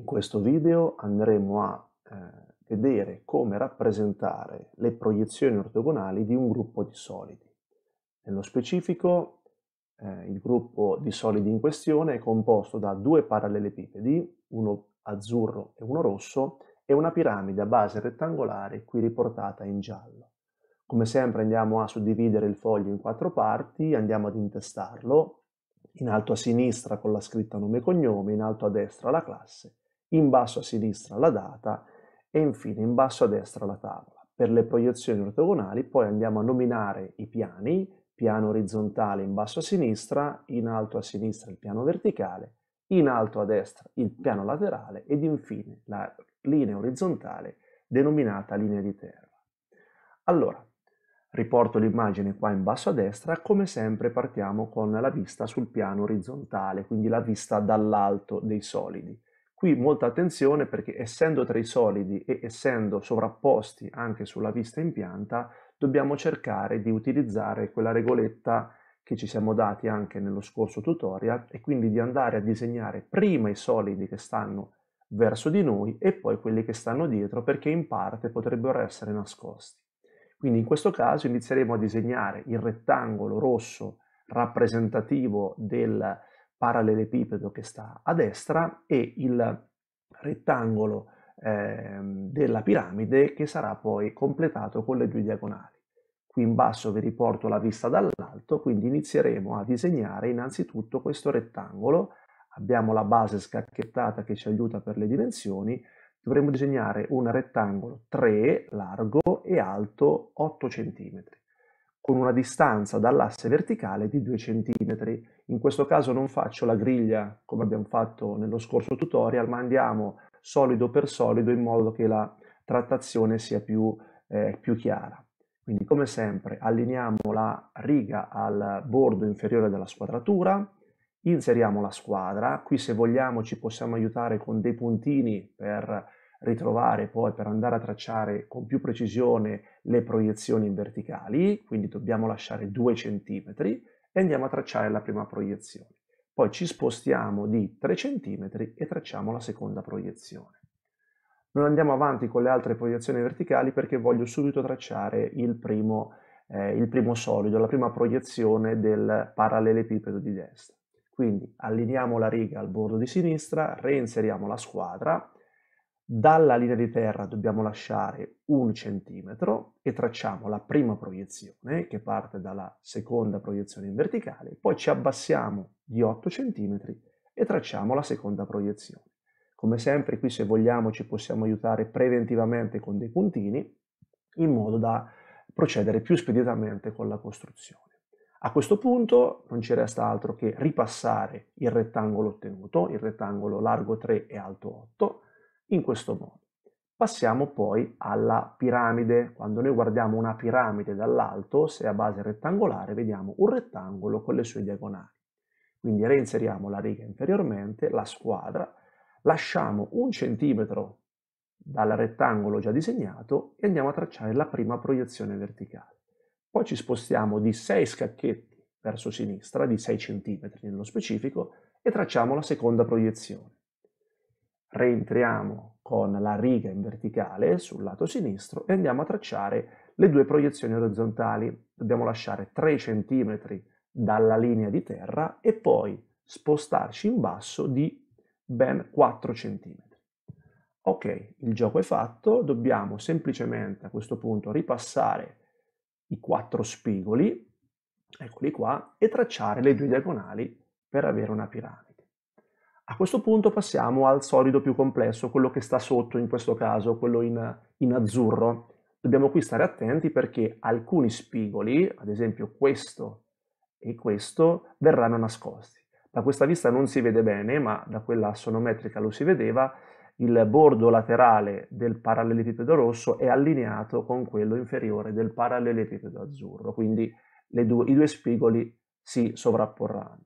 In questo video andremo a eh, vedere come rappresentare le proiezioni ortogonali di un gruppo di solidi. Nello specifico, eh, il gruppo di solidi in questione è composto da due parallelepipedi, uno azzurro e uno rosso, e una piramide a base rettangolare qui riportata in giallo. Come sempre andiamo a suddividere il foglio in quattro parti, andiamo ad intestarlo, in alto a sinistra con la scritta nome e cognome, in alto a destra la classe in basso a sinistra la data e infine in basso a destra la tavola. Per le proiezioni ortogonali poi andiamo a nominare i piani, piano orizzontale in basso a sinistra, in alto a sinistra il piano verticale, in alto a destra il piano laterale ed infine la linea orizzontale denominata linea di terra. Allora, riporto l'immagine qua in basso a destra, come sempre partiamo con la vista sul piano orizzontale, quindi la vista dall'alto dei solidi. Qui molta attenzione perché essendo tra i solidi e essendo sovrapposti anche sulla vista in pianta, dobbiamo cercare di utilizzare quella regoletta che ci siamo dati anche nello scorso tutorial e quindi di andare a disegnare prima i solidi che stanno verso di noi e poi quelli che stanno dietro perché in parte potrebbero essere nascosti. Quindi in questo caso inizieremo a disegnare il rettangolo rosso rappresentativo del parallelepipedo che sta a destra e il rettangolo eh, della piramide che sarà poi completato con le due diagonali. Qui in basso vi riporto la vista dall'alto, quindi inizieremo a disegnare innanzitutto questo rettangolo. Abbiamo la base scacchettata che ci aiuta per le dimensioni. Dovremo disegnare un rettangolo 3 largo e alto 8 cm con una distanza dall'asse verticale di 2 cm. In questo caso non faccio la griglia come abbiamo fatto nello scorso tutorial, ma andiamo solido per solido in modo che la trattazione sia più, eh, più chiara. Quindi come sempre allineiamo la riga al bordo inferiore della squadratura, inseriamo la squadra, qui se vogliamo ci possiamo aiutare con dei puntini per ritrovare poi per andare a tracciare con più precisione le proiezioni in verticali, quindi dobbiamo lasciare 2 cm e andiamo a tracciare la prima proiezione. Poi ci spostiamo di 3 cm e tracciamo la seconda proiezione. Non andiamo avanti con le altre proiezioni verticali perché voglio subito tracciare il primo, eh, il primo solido, la prima proiezione del parallelepipedo di destra. Quindi allineiamo la riga al bordo di sinistra, reinseriamo la squadra, dalla linea di terra dobbiamo lasciare un centimetro e tracciamo la prima proiezione che parte dalla seconda proiezione in verticale, poi ci abbassiamo di 8 centimetri e tracciamo la seconda proiezione. Come sempre qui se vogliamo ci possiamo aiutare preventivamente con dei puntini in modo da procedere più speditamente con la costruzione. A questo punto non ci resta altro che ripassare il rettangolo ottenuto, il rettangolo largo 3 e alto 8, in questo modo. Passiamo poi alla piramide. Quando noi guardiamo una piramide dall'alto, se a base rettangolare, vediamo un rettangolo con le sue diagonali. Quindi reinseriamo la riga inferiormente, la squadra, lasciamo un centimetro dal rettangolo già disegnato e andiamo a tracciare la prima proiezione verticale. Poi ci spostiamo di 6 scacchetti verso sinistra, di 6 cm nello specifico, e tracciamo la seconda proiezione rientriamo con la riga in verticale sul lato sinistro e andiamo a tracciare le due proiezioni orizzontali. Dobbiamo lasciare 3 cm dalla linea di terra e poi spostarci in basso di ben 4 cm. Ok, il gioco è fatto, dobbiamo semplicemente a questo punto ripassare i quattro spigoli, eccoli qua, e tracciare le due diagonali per avere una piramide. A questo punto passiamo al solido più complesso, quello che sta sotto in questo caso, quello in, in azzurro. Dobbiamo qui stare attenti perché alcuni spigoli, ad esempio questo e questo, verranno nascosti. Da questa vista non si vede bene, ma da quella sonometrica lo si vedeva, il bordo laterale del parallelepipedo rosso è allineato con quello inferiore del parallelepipedo azzurro, quindi due, i due spigoli si sovrapporranno.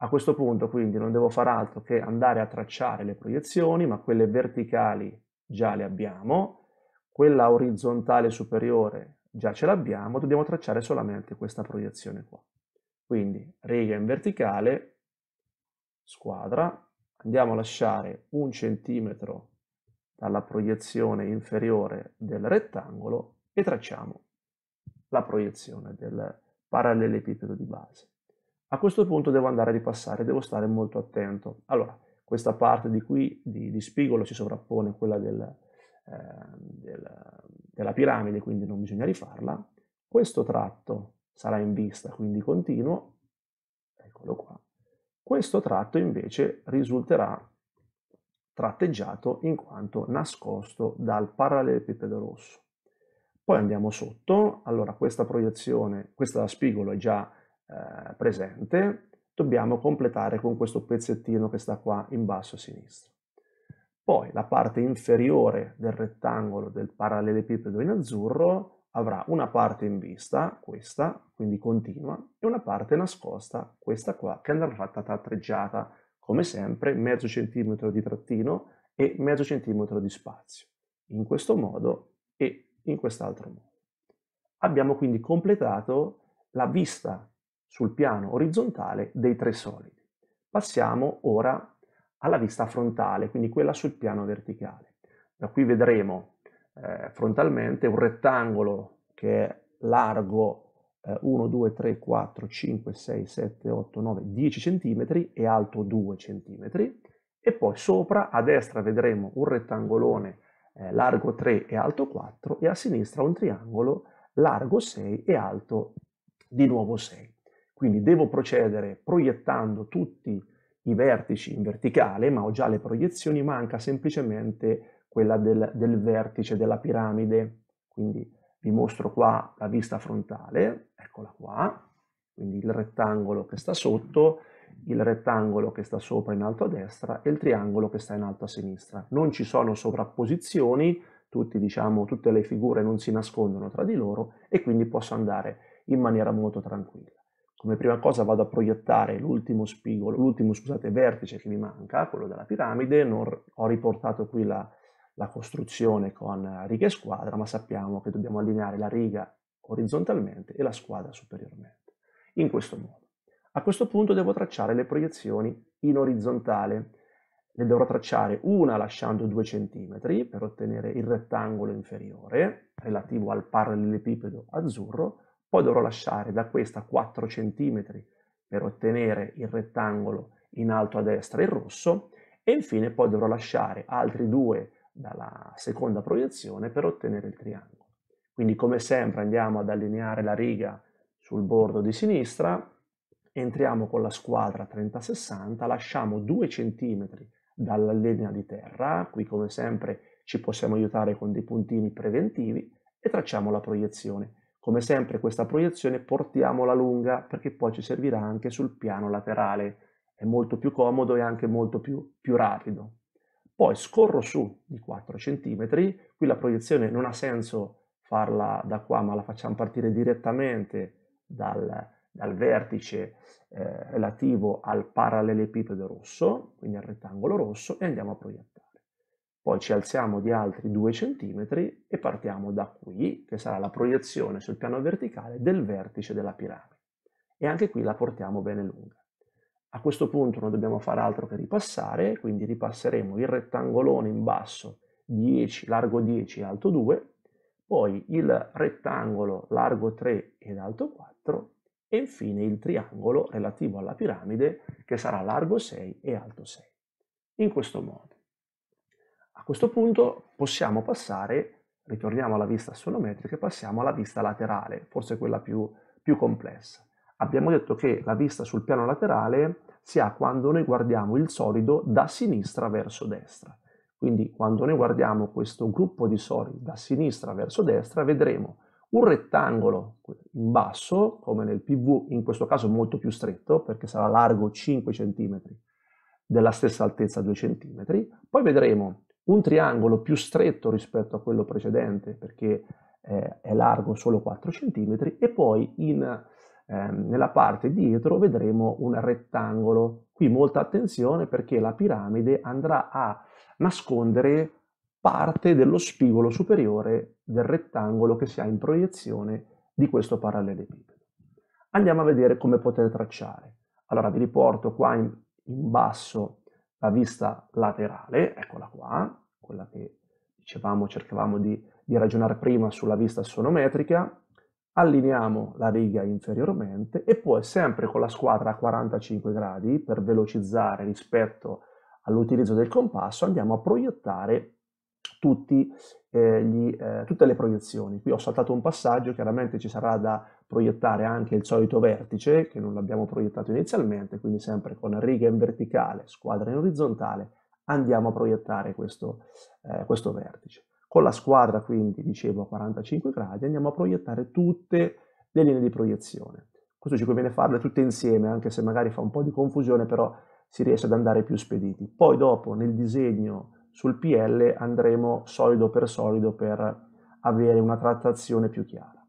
A questo punto quindi non devo fare altro che andare a tracciare le proiezioni, ma quelle verticali già le abbiamo, quella orizzontale superiore già ce l'abbiamo, dobbiamo tracciare solamente questa proiezione qua. Quindi riga in verticale, squadra, andiamo a lasciare un centimetro dalla proiezione inferiore del rettangolo e tracciamo la proiezione del parallelepipedo di base. A questo punto devo andare a ripassare, devo stare molto attento. Allora, questa parte di qui di, di spigolo si sovrappone quella del, eh, del, della piramide, quindi non bisogna rifarla. Questo tratto sarà in vista, quindi continuo, eccolo qua. Questo tratto invece risulterà tratteggiato in quanto nascosto dal parallelepipedo rosso. Poi andiamo sotto, allora questa proiezione, questa spigolo è già eh, presente, dobbiamo completare con questo pezzettino che sta qua in basso a sinistra. Poi la parte inferiore del rettangolo del parallelepipedo in azzurro avrà una parte in vista, questa, quindi continua, e una parte nascosta, questa qua, che andrà fatta tattreggiata, come sempre, mezzo centimetro di trattino e mezzo centimetro di spazio, in questo modo e in quest'altro modo. Abbiamo quindi completato la vista sul piano orizzontale dei tre solidi. Passiamo ora alla vista frontale, quindi quella sul piano verticale. Da qui vedremo eh, frontalmente un rettangolo che è largo eh, 1, 2, 3, 4, 5, 6, 7, 8, 9, 10 cm e alto 2 cm e poi sopra a destra vedremo un rettangolone eh, largo 3 e alto 4 e a sinistra un triangolo largo 6 e alto di nuovo 6. Quindi devo procedere proiettando tutti i vertici in verticale, ma ho già le proiezioni, manca semplicemente quella del, del vertice della piramide. Quindi vi mostro qua la vista frontale, eccola qua, quindi il rettangolo che sta sotto, il rettangolo che sta sopra in alto a destra e il triangolo che sta in alto a sinistra. Non ci sono sovrapposizioni, tutti, diciamo, tutte le figure non si nascondono tra di loro e quindi posso andare in maniera molto tranquilla come prima cosa vado a proiettare l'ultimo spigolo, l'ultimo scusate, vertice che mi manca, quello della piramide, non, ho riportato qui la, la costruzione con riga e squadra, ma sappiamo che dobbiamo allineare la riga orizzontalmente e la squadra superiormente, in questo modo. A questo punto devo tracciare le proiezioni in orizzontale, ne dovrò tracciare una lasciando 2 cm per ottenere il rettangolo inferiore relativo al parallelepipedo azzurro poi dovrò lasciare da questa 4 cm per ottenere il rettangolo in alto a destra il rosso e infine poi dovrò lasciare altri due dalla seconda proiezione per ottenere il triangolo. Quindi come sempre andiamo ad allineare la riga sul bordo di sinistra, entriamo con la squadra 30-60, lasciamo 2 cm dalla linea di terra, qui come sempre ci possiamo aiutare con dei puntini preventivi e tracciamo la proiezione. Come sempre questa proiezione portiamola lunga perché poi ci servirà anche sul piano laterale, è molto più comodo e anche molto più, più rapido. Poi scorro su di 4 cm, qui la proiezione non ha senso farla da qua ma la facciamo partire direttamente dal, dal vertice eh, relativo al parallelepipedo rosso, quindi al rettangolo rosso e andiamo a proiettare poi ci alziamo di altri 2 cm e partiamo da qui, che sarà la proiezione sul piano verticale del vertice della piramide. E anche qui la portiamo bene lunga. A questo punto non dobbiamo fare altro che ripassare, quindi ripasseremo il rettangolone in basso 10, largo 10 e alto 2, poi il rettangolo largo 3 ed alto 4 e infine il triangolo relativo alla piramide che sarà largo 6 e alto 6. In questo modo questo punto possiamo passare, ritorniamo alla vista assonometrica, e passiamo alla vista laterale, forse quella più, più complessa. Abbiamo detto che la vista sul piano laterale si ha quando noi guardiamo il solido da sinistra verso destra. Quindi quando noi guardiamo questo gruppo di solidi da sinistra verso destra vedremo un rettangolo in basso, come nel PV, in questo caso molto più stretto, perché sarà largo 5 cm, della stessa altezza 2 cm, poi vedremo un triangolo più stretto rispetto a quello precedente perché eh, è largo solo 4 cm e poi in, eh, nella parte dietro vedremo un rettangolo. Qui molta attenzione perché la piramide andrà a nascondere parte dello spigolo superiore del rettangolo che si ha in proiezione di questo parallelepipedo. Andiamo a vedere come potete tracciare. Allora vi riporto qua in, in basso a vista laterale, eccola qua, quella che dicevamo, cercavamo di, di ragionare prima sulla vista sonometrica, allineiamo la riga inferiormente e poi sempre con la squadra a 45 gradi per velocizzare rispetto all'utilizzo del compasso andiamo a proiettare tutti, eh, gli, eh, tutte le proiezioni. Qui ho saltato un passaggio, chiaramente ci sarà da proiettare anche il solito vertice, che non l'abbiamo proiettato inizialmente, quindi sempre con riga in verticale, squadra in orizzontale, andiamo a proiettare questo, eh, questo vertice. Con la squadra quindi, dicevo, a 45 gradi, andiamo a proiettare tutte le linee di proiezione. Questo ci conviene farle tutte insieme, anche se magari fa un po' di confusione, però si riesce ad andare più spediti. Poi dopo, nel disegno sul PL andremo solido per solido per avere una trattazione più chiara.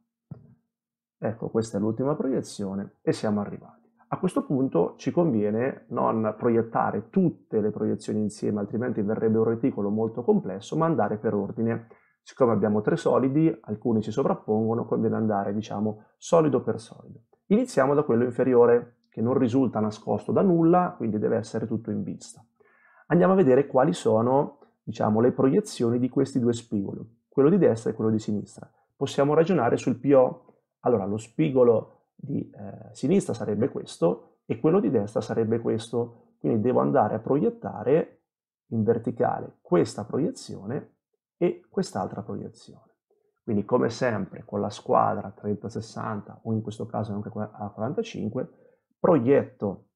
Ecco, questa è l'ultima proiezione e siamo arrivati. A questo punto ci conviene non proiettare tutte le proiezioni insieme, altrimenti verrebbe un reticolo molto complesso, ma andare per ordine. Siccome abbiamo tre solidi, alcuni si sovrappongono, conviene andare, diciamo, solido per solido. Iniziamo da quello inferiore, che non risulta nascosto da nulla, quindi deve essere tutto in vista. Andiamo a vedere quali sono diciamo, le proiezioni di questi due spigoli, quello di destra e quello di sinistra. Possiamo ragionare sul PO. Allora, lo spigolo di eh, sinistra sarebbe questo e quello di destra sarebbe questo. Quindi devo andare a proiettare in verticale questa proiezione e quest'altra proiezione. Quindi come sempre con la squadra 30-60 o in questo caso anche a 45 proietto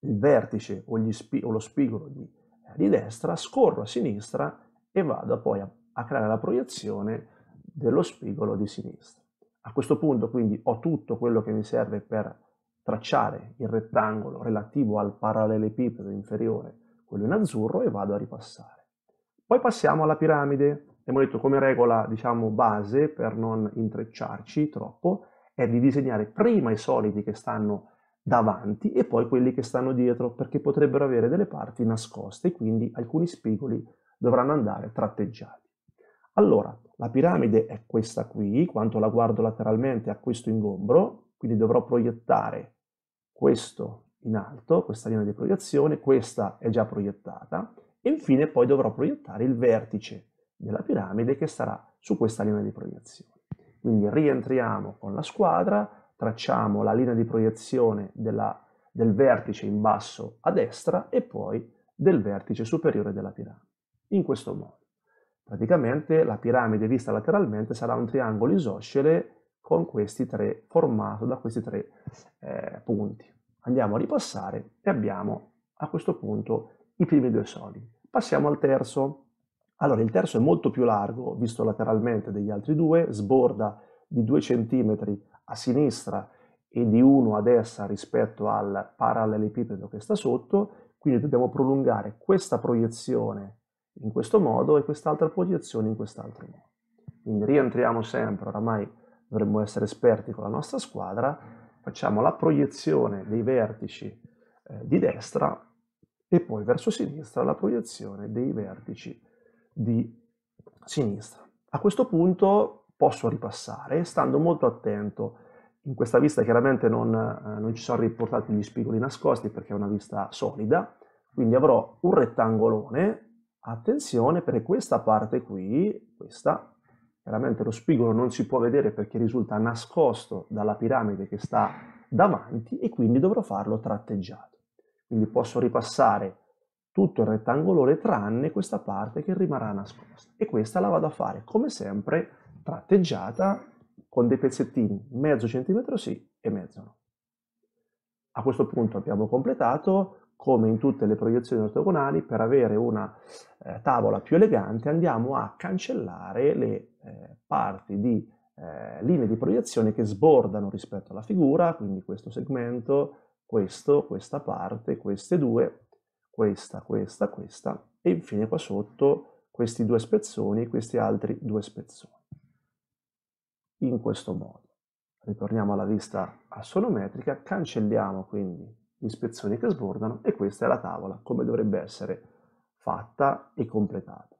il vertice o, o lo spigolo di di destra, scorro a sinistra e vado poi a, a creare la proiezione dello spigolo di sinistra. A questo punto quindi ho tutto quello che mi serve per tracciare il rettangolo relativo al parallelepipedo inferiore, quello in azzurro, e vado a ripassare. Poi passiamo alla piramide. Abbiamo detto come regola, diciamo, base per non intrecciarci troppo, è di disegnare prima i solidi che stanno davanti e poi quelli che stanno dietro perché potrebbero avere delle parti nascoste e quindi alcuni spigoli dovranno andare tratteggiati. Allora, la piramide è questa qui, quanto la guardo lateralmente a questo ingombro, quindi dovrò proiettare questo in alto, questa linea di proiezione, questa è già proiettata, e infine poi dovrò proiettare il vertice della piramide che sarà su questa linea di proiezione. Quindi rientriamo con la squadra, tracciamo la linea di proiezione della, del vertice in basso a destra e poi del vertice superiore della piramide. In questo modo. Praticamente la piramide vista lateralmente sarà un triangolo isoscele con questi tre, formato da questi tre eh, punti. Andiamo a ripassare e abbiamo a questo punto i primi due solidi. Passiamo al terzo. Allora, il terzo è molto più largo, visto lateralmente degli altri due, sborda di 2 centimetri a sinistra e di 1 a destra rispetto al parallelepipedo che sta sotto, quindi dobbiamo prolungare questa proiezione in questo modo e quest'altra proiezione in quest'altro modo. Quindi rientriamo sempre, oramai dovremmo essere esperti con la nostra squadra, facciamo la proiezione dei vertici eh, di destra e poi verso sinistra la proiezione dei vertici di sinistra. A questo punto posso ripassare, stando molto attento. In questa vista chiaramente non, eh, non ci sono riportati gli spigoli nascosti perché è una vista solida, quindi avrò un rettangolone, attenzione per questa parte qui, questa, chiaramente lo spigolo non si può vedere perché risulta nascosto dalla piramide che sta davanti e quindi dovrò farlo tratteggiato. Quindi posso ripassare tutto il rettangolone tranne questa parte che rimarrà nascosta e questa la vado a fare come sempre tratteggiata con dei pezzettini mezzo centimetro sì e mezzo no. A questo punto abbiamo completato, come in tutte le proiezioni ortogonali, per avere una eh, tavola più elegante andiamo a cancellare le eh, parti di eh, linee di proiezione che sbordano rispetto alla figura, quindi questo segmento, questo, questa parte, queste due, questa, questa, questa e infine qua sotto questi due spezzoni e questi altri due spezzoni in questo modo. Ritorniamo alla vista assonometrica, cancelliamo quindi ispezioni che sbordano e questa è la tavola come dovrebbe essere fatta e completata.